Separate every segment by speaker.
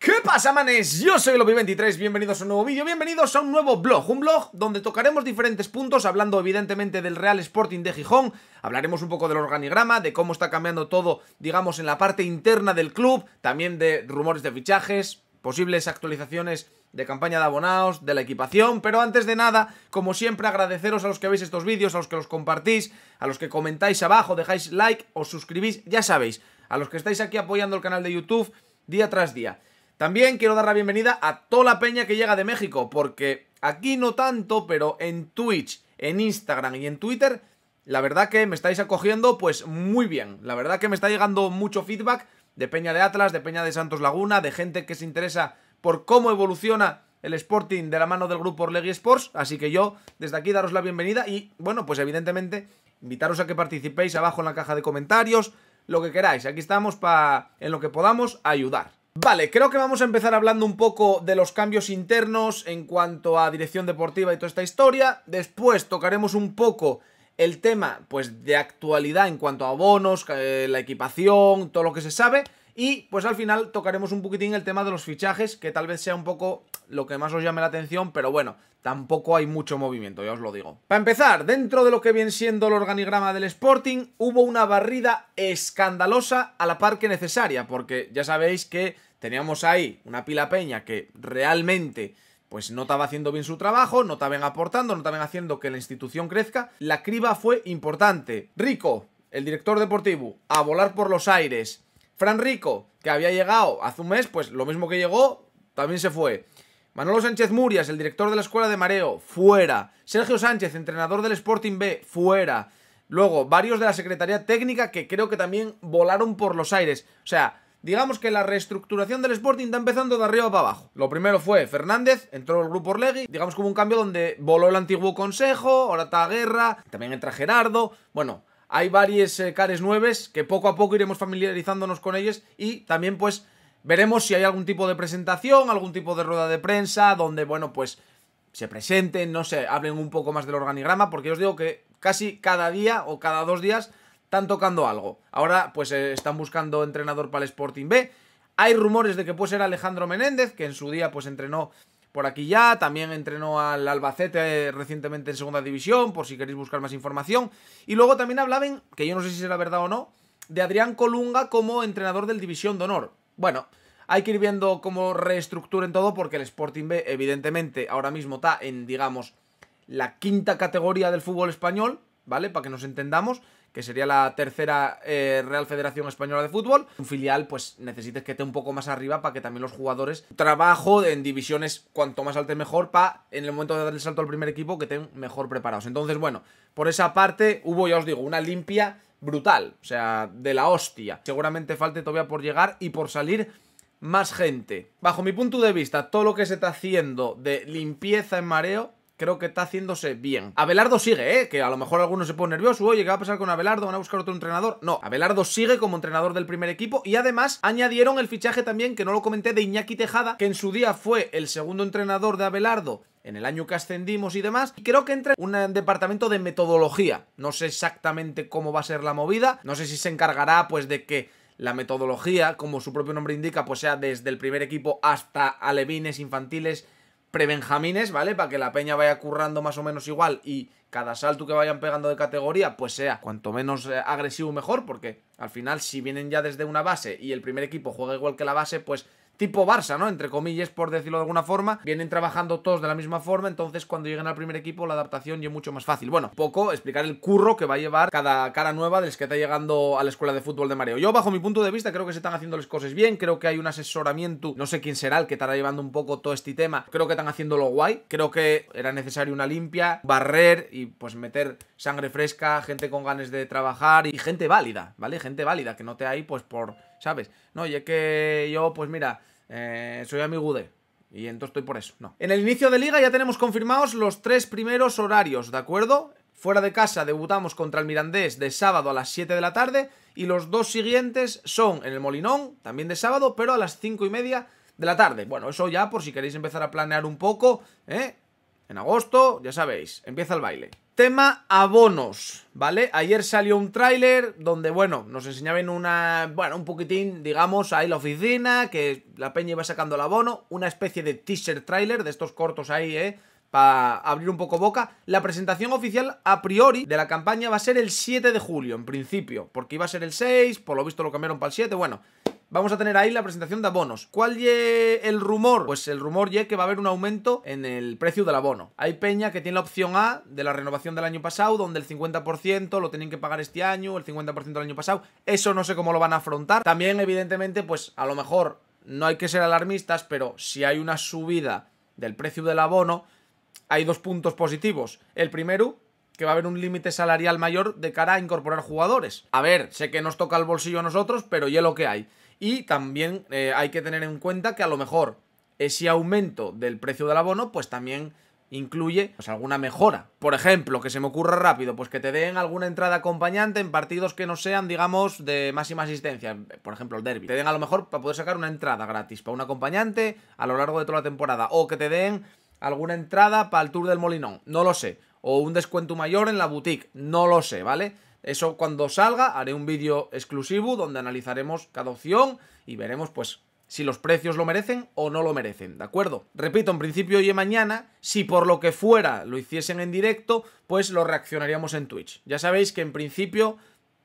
Speaker 1: ¿Qué pasa, manes? Yo soy lobby 23 bienvenidos a un nuevo vídeo, bienvenidos a un nuevo blog, un blog donde tocaremos diferentes puntos, hablando evidentemente del Real Sporting de Gijón, hablaremos un poco del organigrama, de cómo está cambiando todo, digamos, en la parte interna del club, también de rumores de fichajes, posibles actualizaciones de campaña de abonados, de la equipación, pero antes de nada, como siempre, agradeceros a los que veis estos vídeos, a los que los compartís, a los que comentáis abajo, dejáis like, os suscribís, ya sabéis, a los que estáis aquí apoyando el canal de YouTube día tras día. También quiero dar la bienvenida a toda la peña que llega de México, porque aquí no tanto, pero en Twitch, en Instagram y en Twitter, la verdad que me estáis acogiendo pues muy bien. La verdad que me está llegando mucho feedback de Peña de Atlas, de Peña de Santos Laguna, de gente que se interesa por cómo evoluciona el Sporting de la mano del grupo Orlegui Sports. Así que yo desde aquí daros la bienvenida y bueno, pues evidentemente invitaros a que participéis abajo en la caja de comentarios, lo que queráis. Aquí estamos para en lo que podamos ayudar. Vale, creo que vamos a empezar hablando un poco de los cambios internos en cuanto a dirección deportiva y toda esta historia. Después tocaremos un poco el tema pues de actualidad en cuanto a bonos, eh, la equipación, todo lo que se sabe. Y pues al final tocaremos un poquitín el tema de los fichajes, que tal vez sea un poco lo que más os llame la atención, pero bueno, tampoco hay mucho movimiento, ya os lo digo. Para empezar, dentro de lo que viene siendo el organigrama del Sporting, hubo una barrida escandalosa a la par que necesaria, porque ya sabéis que teníamos ahí una pila peña que realmente pues no estaba haciendo bien su trabajo, no estaba aportando, no estaba haciendo que la institución crezca. La criba fue importante. Rico, el director deportivo, a volar por los aires. Fran Rico, que había llegado hace un mes, pues lo mismo que llegó, también se fue. Manolo Sánchez Murias, el director de la Escuela de Mareo, fuera. Sergio Sánchez, entrenador del Sporting B, fuera. Luego, varios de la Secretaría Técnica que creo que también volaron por los aires. O sea, digamos que la reestructuración del Sporting está empezando de arriba para abajo. Lo primero fue Fernández, entró el grupo Orlegui, digamos como un cambio donde voló el antiguo consejo, ahora está Guerra, también entra Gerardo. Bueno, hay varios eh, cares nueves que poco a poco iremos familiarizándonos con ellos y también pues veremos si hay algún tipo de presentación, algún tipo de rueda de prensa donde, bueno, pues se presenten, no sé, hablen un poco más del organigrama, porque os digo que casi cada día o cada dos días están tocando algo. Ahora pues eh, están buscando entrenador para el Sporting B. Hay rumores de que puede ser Alejandro Menéndez, que en su día pues entrenó por aquí ya. También entrenó al Albacete eh, recientemente en segunda división, por si queréis buscar más información. Y luego también hablaban, que yo no sé si la verdad o no, de Adrián Colunga como entrenador del División de Honor. Bueno, hay que ir viendo cómo reestructuren todo porque el Sporting B evidentemente ahora mismo está en, digamos, la quinta categoría del fútbol español, ¿vale? Para que nos entendamos que sería la tercera eh, Real Federación Española de Fútbol. Un filial, pues necesites que esté un poco más arriba para que también los jugadores trabajo en divisiones cuanto más altas mejor para en el momento de dar el salto al primer equipo que estén mejor preparados. Entonces, bueno, por esa parte hubo, ya os digo, una limpia brutal, o sea, de la hostia. Seguramente falte todavía por llegar y por salir más gente. Bajo mi punto de vista, todo lo que se está haciendo de limpieza en mareo creo que está haciéndose bien. Abelardo sigue, ¿eh? Que a lo mejor algunos se ponen nerviosos. oye, ¿qué va a pasar con Abelardo? ¿Van a buscar otro entrenador? No, Abelardo sigue como entrenador del primer equipo y además añadieron el fichaje también, que no lo comenté, de Iñaki Tejada, que en su día fue el segundo entrenador de Abelardo en el año que ascendimos y demás. Y creo que entra un departamento de metodología. No sé exactamente cómo va a ser la movida. No sé si se encargará, pues, de que la metodología, como su propio nombre indica, pues sea desde el primer equipo hasta alevines infantiles prebenjamines, ¿vale? Para que la peña vaya currando más o menos igual y cada salto que vayan pegando de categoría, pues sea cuanto menos eh, agresivo mejor, porque al final si vienen ya desde una base y el primer equipo juega igual que la base, pues tipo Barça, ¿no? Entre comillas, por decirlo de alguna forma. Vienen trabajando todos de la misma forma, entonces cuando lleguen al primer equipo la adaptación ya es mucho más fácil. Bueno, poco explicar el curro que va a llevar cada cara nueva del que está llegando a la escuela de fútbol de Mareo. Yo, bajo mi punto de vista, creo que se están haciendo las cosas bien, creo que hay un asesoramiento, no sé quién será el que estará llevando un poco todo este tema, creo que están haciéndolo guay, creo que era necesario una limpia, barrer y pues meter sangre fresca, gente con ganas de trabajar y gente válida, ¿vale? Gente válida, que no te hay pues por, ¿sabes? No, y es que yo pues mira, eh, soy amigude. Y entonces estoy por eso, no. En el inicio de liga ya tenemos confirmados los tres primeros horarios, ¿de acuerdo? Fuera de casa debutamos contra el Mirandés de sábado a las 7 de la tarde y los dos siguientes son en el Molinón, también de sábado, pero a las 5 y media de la tarde. Bueno, eso ya por si queréis empezar a planear un poco, ¿eh? En agosto, ya sabéis, empieza el baile. Tema abonos, ¿vale? Ayer salió un tráiler donde, bueno, nos enseñaban una, bueno, un poquitín, digamos, ahí la oficina, que la peña iba sacando el abono, una especie de teaser tráiler de estos cortos ahí, ¿eh? Para abrir un poco boca. La presentación oficial, a priori, de la campaña va a ser el 7 de julio, en principio, porque iba a ser el 6, por lo visto lo cambiaron para el 7, bueno, vamos a tener ahí la presentación de abonos. ¿Cuál es el rumor? Pues el rumor es que va a haber un aumento en el precio del abono. Hay peña que tiene la opción A de la renovación del año pasado, donde el 50% lo tienen que pagar este año, el 50% del año pasado. Eso no sé cómo lo van a afrontar. También, evidentemente, pues a lo mejor no hay que ser alarmistas, pero si hay una subida del precio del abono, hay dos puntos positivos. El primero, que va a haber un límite salarial mayor de cara a incorporar jugadores. A ver, sé que nos toca el bolsillo a nosotros, pero ya lo que hay. Y también eh, hay que tener en cuenta que a lo mejor ese aumento del precio del abono, pues también incluye pues, alguna mejora. Por ejemplo, que se me ocurra rápido, pues que te den alguna entrada acompañante en partidos que no sean, digamos, de máxima asistencia. Por ejemplo, el derby. Te den a lo mejor para poder sacar una entrada gratis para un acompañante a lo largo de toda la temporada. O que te den alguna entrada para el Tour del Molinón. No lo sé. O un descuento mayor en la boutique. No lo sé, ¿vale? Eso cuando salga haré un vídeo exclusivo donde analizaremos cada opción y veremos pues si los precios lo merecen o no lo merecen, ¿de acuerdo? Repito, en principio hoy y mañana, si por lo que fuera lo hiciesen en directo, pues lo reaccionaríamos en Twitch. Ya sabéis que en principio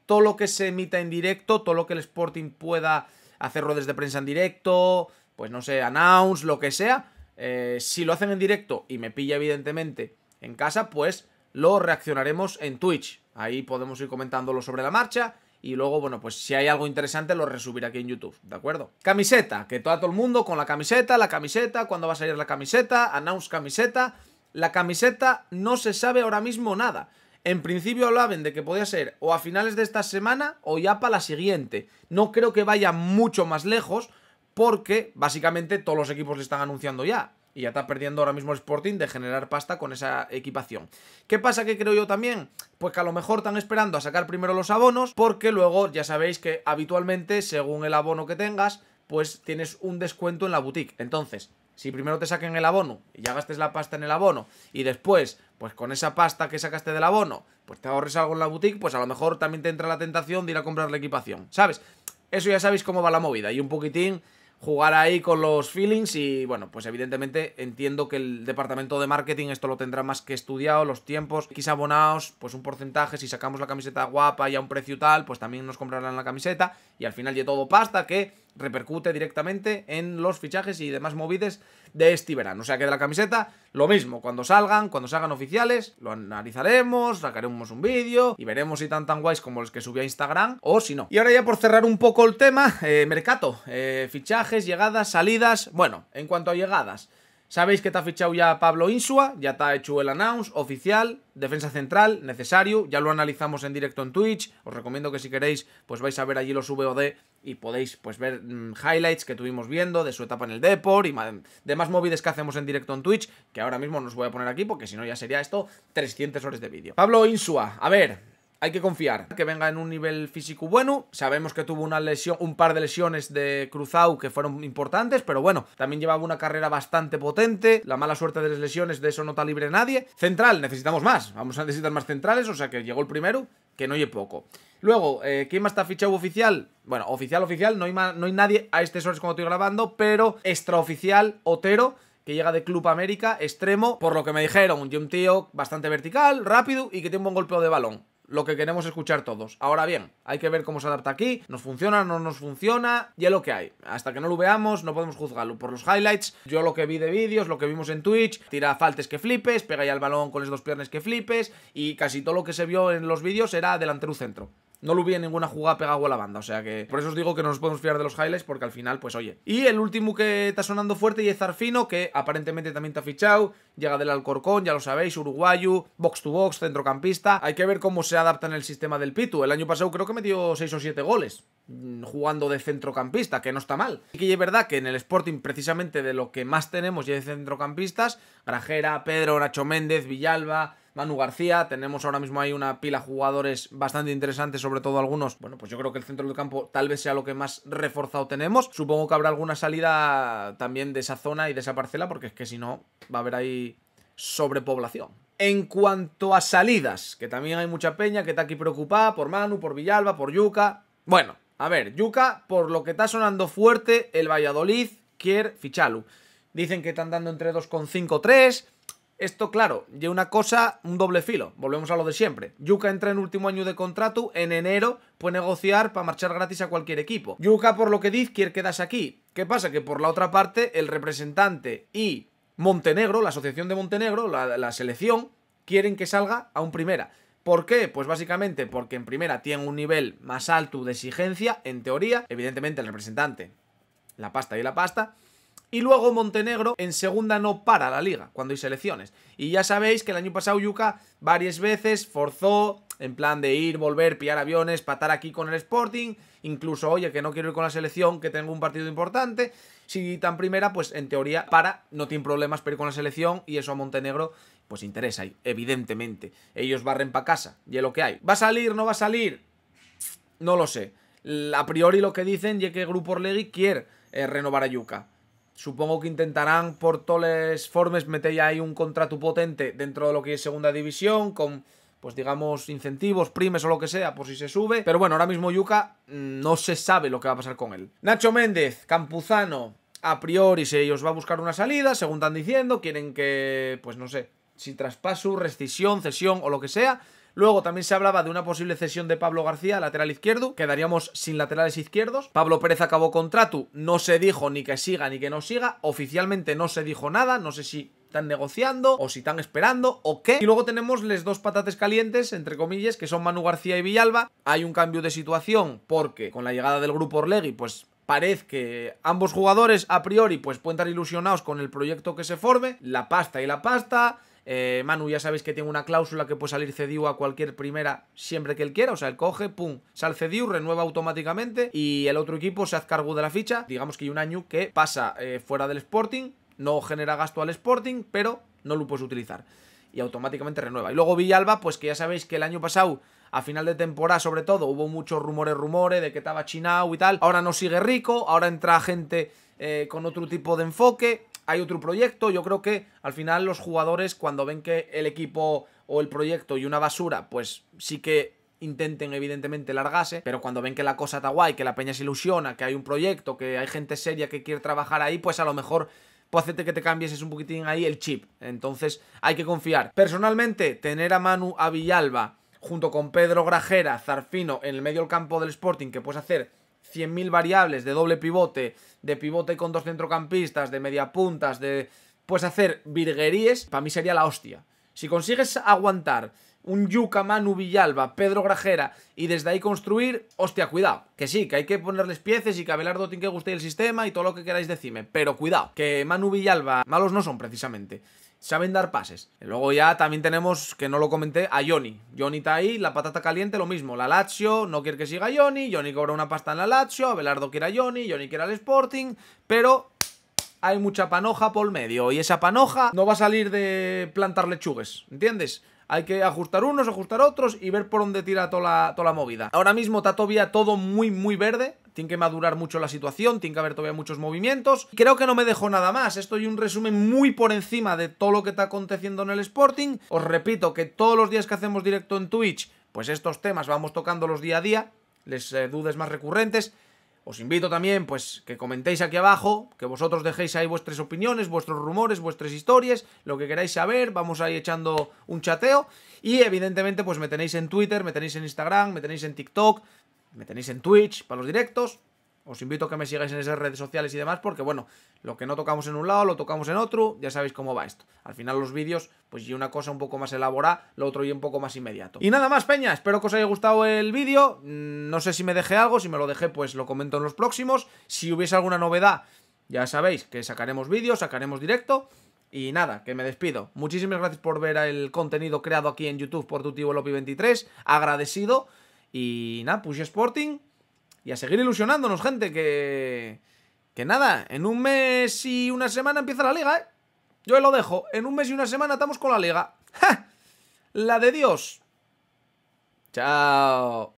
Speaker 1: todo lo que se emita en directo, todo lo que el Sporting pueda hacerlo desde prensa en directo, pues no sé, announce, lo que sea, eh, si lo hacen en directo y me pilla evidentemente en casa, pues lo reaccionaremos en Twitch. Ahí podemos ir comentándolo sobre la marcha. Y luego, bueno, pues si hay algo interesante lo resubiré aquí en YouTube, ¿de acuerdo? Camiseta, que todo, todo el mundo con la camiseta, la camiseta, cuándo va a salir la camiseta, announce camiseta. La camiseta no se sabe ahora mismo nada. En principio hablaban de que podía ser o a finales de esta semana o ya para la siguiente. No creo que vaya mucho más lejos porque básicamente todos los equipos le están anunciando ya. Y ya está perdiendo ahora mismo el Sporting de generar pasta con esa equipación. ¿Qué pasa que creo yo también? Pues que a lo mejor están esperando a sacar primero los abonos porque luego ya sabéis que habitualmente según el abono que tengas pues tienes un descuento en la boutique. Entonces, si primero te saquen el abono y ya gastes la pasta en el abono y después, pues con esa pasta que sacaste del abono, pues te ahorres algo en la boutique, pues a lo mejor también te entra la tentación de ir a comprar la equipación, ¿sabes? Eso ya sabéis cómo va la movida y un poquitín jugar ahí con los feelings y bueno, pues evidentemente entiendo que el departamento de marketing esto lo tendrá más que estudiado, los tiempos, X abonados, pues un porcentaje, si sacamos la camiseta guapa y a un precio tal, pues también nos comprarán la camiseta y al final ya todo pasta que repercute directamente en los fichajes y demás movides de este verano. O sea que de la camiseta, lo mismo, cuando salgan, cuando salgan oficiales, lo analizaremos, sacaremos un vídeo y veremos si tan tan guays como los que subí a Instagram o si no. Y ahora ya por cerrar un poco el tema, Mercato eh, mercado, eh, fichajes, llegadas, salidas, bueno, en cuanto a llegadas. Sabéis que te ha fichado ya Pablo Insua, ya te ha hecho el announce oficial, defensa central, necesario, ya lo analizamos en directo en Twitch, os recomiendo que si queréis, pues vais a ver allí los VOD y podéis pues ver mm, highlights que tuvimos viendo de su etapa en el Depor y demás móviles que hacemos en directo en Twitch, que ahora mismo no os voy a poner aquí porque si no ya sería esto 300 horas de vídeo. Pablo Insua, a ver, hay que confiar. Que venga en un nivel físico bueno. Sabemos que tuvo una lesión, un par de lesiones de cruzado que fueron importantes, pero bueno, también llevaba una carrera bastante potente. La mala suerte de las lesiones, de eso no está libre nadie. Central, necesitamos más. Vamos a necesitar más centrales, o sea que llegó el primero, que no hay poco. Luego, eh, ¿quién más está fichado oficial? Bueno, oficial, oficial, no hay, no hay nadie a este horas cuando estoy grabando, pero extraoficial, Otero, que llega de Club América, extremo, por lo que me dijeron, y un tío bastante vertical, rápido y que tiene un buen golpeo de balón lo que queremos escuchar todos. Ahora bien, hay que ver cómo se adapta aquí, nos funciona, no nos funciona, y lo que hay. Hasta que no lo veamos, no podemos juzgarlo. Por los highlights, yo lo que vi de vídeos, lo que vimos en Twitch, tira faltes que flipes, pega ya el balón con las dos piernas que flipes, y casi todo lo que se vio en los vídeos era delantero centro. No lo vi en ninguna jugada pegado a la banda. O sea que por eso os digo que no nos podemos fiar de los highlights porque al final, pues oye. Y el último que está sonando fuerte y es Zarfino, que aparentemente también te ha fichado. Llega del Alcorcón, ya lo sabéis, uruguayo, box to box, centrocampista. Hay que ver cómo se adapta en el sistema del Pitu. El año pasado creo que metió 6 o 7 goles mm, jugando de centrocampista, que no está mal. Y que es verdad que en el Sporting, precisamente de lo que más tenemos ya de centrocampistas, Grajera, Pedro, Nacho Méndez, Villalba, Manu García, tenemos ahora mismo ahí una pila de jugadores bastante interesantes, sobre todo algunos. Bueno, pues yo creo que el centro del campo tal vez sea lo que más reforzado tenemos. Supongo que habrá alguna salida también de esa zona y de esa parcela, porque es que si no, va a haber ahí sobrepoblación. En cuanto a salidas, que también hay mucha peña que está aquí preocupada por Manu, por Villalba, por Yuca. Bueno, a ver, Yuca, por lo que está sonando fuerte, el Valladolid quiere ficharlo. Dicen que están dando entre 2,5-3. Esto, claro, y una cosa, un doble filo. Volvemos a lo de siempre. Yuka entra en último año de contrato, en enero puede negociar para marchar gratis a cualquier equipo. Yuka, por lo que dice, quiere quedarse aquí. ¿Qué pasa? Que por la otra parte, el representante y Montenegro, la asociación de Montenegro, la, la selección, quieren que salga a un primera. ¿Por qué? Pues básicamente porque en primera tienen un nivel más alto de exigencia, en teoría. Evidentemente, el representante, la pasta y la pasta. Y luego Montenegro en segunda no para la liga cuando hay selecciones. Y ya sabéis que el año pasado Yuka varias veces forzó en plan de ir, volver, pillar aviones, patar aquí con el Sporting, incluso, oye, que no quiero ir con la selección, que tengo un partido importante, si tan primera, pues en teoría para, no tiene problemas para ir con la selección y eso a Montenegro pues interesa, evidentemente. Ellos barren para casa y lo que hay. ¿Va a salir, no va a salir? No lo sé. A priori lo que dicen ya que el Grupo Orlegui quiere eh, renovar a Yuka. Supongo que intentarán por toles formes meter ahí un contrato potente dentro de lo que es segunda división con pues digamos incentivos, primes o lo que sea por si se sube, pero bueno, ahora mismo Yuka mm, no se sabe lo que va a pasar con él. Nacho Méndez, Campuzano, a priori se ellos va a buscar una salida, según están diciendo, quieren que pues no sé, si traspaso, rescisión, cesión o lo que sea, Luego también se hablaba de una posible cesión de Pablo García, lateral izquierdo. Quedaríamos sin laterales izquierdos. Pablo Pérez acabó contrato. No se dijo ni que siga ni que no siga. Oficialmente no se dijo nada. No sé si están negociando o si están esperando o qué. Y luego tenemos los dos patates calientes, entre comillas, que son Manu García y Villalba. Hay un cambio de situación porque con la llegada del grupo Orlegi, pues parece que ambos jugadores a priori pues pueden estar ilusionados con el proyecto que se forme, la pasta y la pasta, eh, Manu ya sabéis que tiene una cláusula que puede salir cedido a cualquier primera siempre que él quiera. O sea, él coge, pum, sale cedido, renueva automáticamente y el otro equipo se hace cargo de la ficha. Digamos que hay un año que pasa eh, fuera del Sporting, no genera gasto al Sporting, pero no lo puedes utilizar. Y automáticamente renueva. Y luego Villalba, pues que ya sabéis que el año pasado a final de temporada sobre todo hubo muchos rumores, rumores de que estaba chinao y tal. Ahora no sigue rico, ahora entra gente eh, con otro tipo de enfoque hay otro proyecto. Yo creo que al final los jugadores cuando ven que el equipo o el proyecto y una basura, pues sí que intenten evidentemente largarse, pero cuando ven que la cosa está guay, que la peña se ilusiona, que hay un proyecto, que hay gente seria que quiere trabajar ahí, pues a lo mejor puede hacerte que te cambies es un poquitín ahí el chip. Entonces hay que confiar. Personalmente, tener a Manu a Villalba junto con Pedro Grajera, Zarfino en el medio del campo del Sporting, que puedes hacer 100.000 variables de doble pivote, de pivote con dos centrocampistas, de mediapuntas, de... Pues hacer virguerías, para mí sería la hostia. Si consigues aguantar un Yuka, Manu, Villalba, Pedro Grajera y desde ahí construir, hostia, cuidado. Que sí, que hay que ponerles piezas y que Abelardo Belardo tiene que gustar el sistema y todo lo que queráis decirme. Pero cuidado, que Manu Villalba malos no son precisamente saben dar pases. luego ya también tenemos, que no lo comenté, a Johnny. Johnny está ahí, la patata caliente, lo mismo. La Lazio no quiere que siga Johnny, Johnny cobra una pasta en la Lazio, Abelardo quiere a Johnny, Johnny quiere al Sporting, pero hay mucha panoja por medio y esa panoja no va a salir de plantar lechugues, ¿entiendes? Hay que ajustar unos, ajustar otros y ver por dónde tira toda la, toda la movida. Ahora mismo está todavía todo muy, muy verde. Tiene que madurar mucho la situación, tiene que haber todavía muchos movimientos. Creo que no me dejo nada más. Esto es un resumen muy por encima de todo lo que está aconteciendo en el Sporting. Os repito que todos los días que hacemos directo en Twitch, pues estos temas vamos tocándolos día a día. Les eh, dudes más recurrentes os invito también, pues, que comentéis aquí abajo, que vosotros dejéis ahí vuestras opiniones, vuestros rumores, vuestras historias, lo que queráis saber, vamos ahí echando un chateo. Y evidentemente, pues me tenéis en Twitter, me tenéis en Instagram, me tenéis en TikTok, me tenéis en Twitch para los directos, os invito a que me sigáis en esas redes sociales y demás, porque bueno, lo que no tocamos en un lado, lo tocamos en otro, ya sabéis cómo va esto. Al final los vídeos, pues y una cosa un poco más elaborada, lo otro y un poco más inmediato. Y nada más, Peña, espero que os haya gustado el vídeo. Mm, no sé si me dejé algo, si me lo dejé, pues lo comento en los próximos. Si hubiese alguna novedad, ya sabéis que sacaremos vídeos, sacaremos directo. Y nada, que me despido. Muchísimas gracias por ver el contenido creado aquí en YouTube por tu tío Lopi 23. Agradecido. Y nada, Push Sporting y a seguir ilusionándonos, gente, que... Que nada, en un mes y una semana empieza la liga, ¿eh? Yo lo dejo. En un mes y una semana estamos con la liga. ¡Ja! La de Dios. Chao.